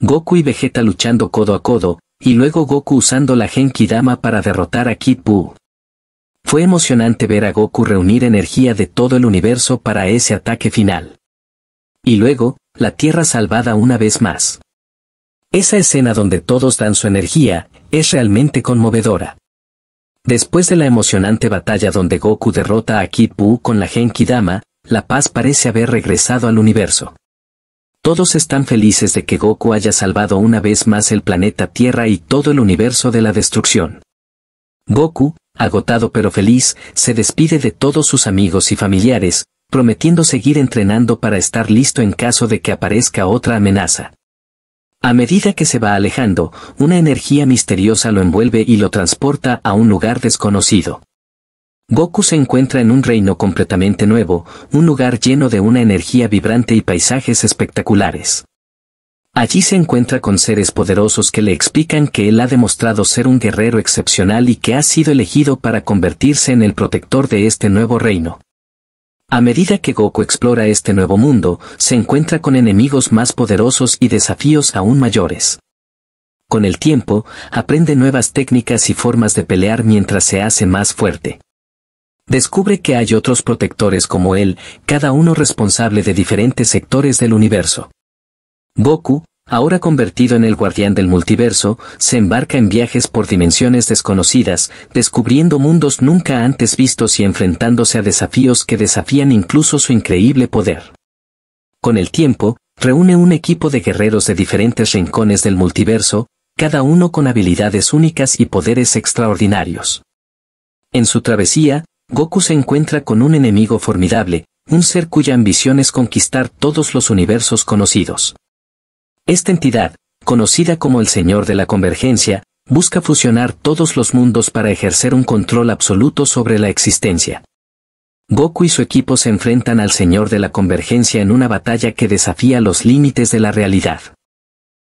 Goku y Vegeta luchando codo a codo, y luego Goku usando la Genki Dama para derrotar a Kid Buu. Fue emocionante ver a Goku reunir energía de todo el universo para ese ataque final. Y luego, la Tierra salvada una vez más. Esa escena donde todos dan su energía, es realmente conmovedora. Después de la emocionante batalla donde Goku derrota a Kid Buu con la Genki Dama, la paz parece haber regresado al universo. Todos están felices de que Goku haya salvado una vez más el planeta Tierra y todo el universo de la destrucción. Goku, agotado pero feliz, se despide de todos sus amigos y familiares, prometiendo seguir entrenando para estar listo en caso de que aparezca otra amenaza. A medida que se va alejando, una energía misteriosa lo envuelve y lo transporta a un lugar desconocido. Goku se encuentra en un reino completamente nuevo, un lugar lleno de una energía vibrante y paisajes espectaculares. Allí se encuentra con seres poderosos que le explican que él ha demostrado ser un guerrero excepcional y que ha sido elegido para convertirse en el protector de este nuevo reino. A medida que Goku explora este nuevo mundo, se encuentra con enemigos más poderosos y desafíos aún mayores. Con el tiempo, aprende nuevas técnicas y formas de pelear mientras se hace más fuerte descubre que hay otros protectores como él, cada uno responsable de diferentes sectores del universo. Goku, ahora convertido en el guardián del multiverso, se embarca en viajes por dimensiones desconocidas, descubriendo mundos nunca antes vistos y enfrentándose a desafíos que desafían incluso su increíble poder. Con el tiempo, reúne un equipo de guerreros de diferentes rincones del multiverso, cada uno con habilidades únicas y poderes extraordinarios. En su travesía, Goku se encuentra con un enemigo formidable, un ser cuya ambición es conquistar todos los universos conocidos. Esta entidad, conocida como el Señor de la Convergencia, busca fusionar todos los mundos para ejercer un control absoluto sobre la existencia. Goku y su equipo se enfrentan al Señor de la Convergencia en una batalla que desafía los límites de la realidad.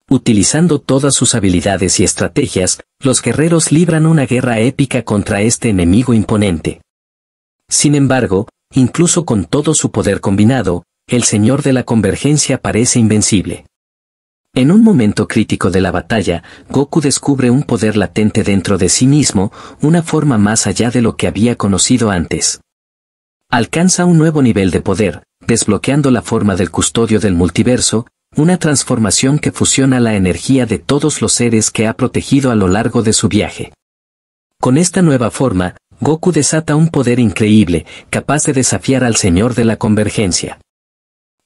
Utilizando todas sus habilidades y estrategias, los guerreros libran una guerra épica contra este enemigo imponente. Sin embargo, incluso con todo su poder combinado, el Señor de la Convergencia parece invencible. En un momento crítico de la batalla, Goku descubre un poder latente dentro de sí mismo, una forma más allá de lo que había conocido antes. Alcanza un nuevo nivel de poder, desbloqueando la forma del custodio del multiverso, una transformación que fusiona la energía de todos los seres que ha protegido a lo largo de su viaje. Con esta nueva forma, Goku desata un poder increíble, capaz de desafiar al Señor de la Convergencia.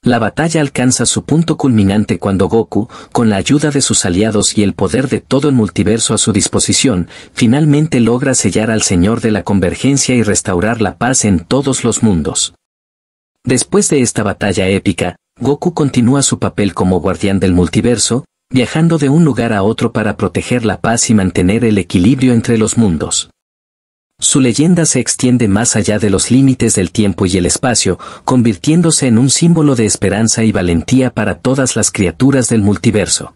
La batalla alcanza su punto culminante cuando Goku, con la ayuda de sus aliados y el poder de todo el multiverso a su disposición, finalmente logra sellar al Señor de la Convergencia y restaurar la paz en todos los mundos. Después de esta batalla épica, Goku continúa su papel como guardián del multiverso, viajando de un lugar a otro para proteger la paz y mantener el equilibrio entre los mundos. Su leyenda se extiende más allá de los límites del tiempo y el espacio, convirtiéndose en un símbolo de esperanza y valentía para todas las criaturas del multiverso.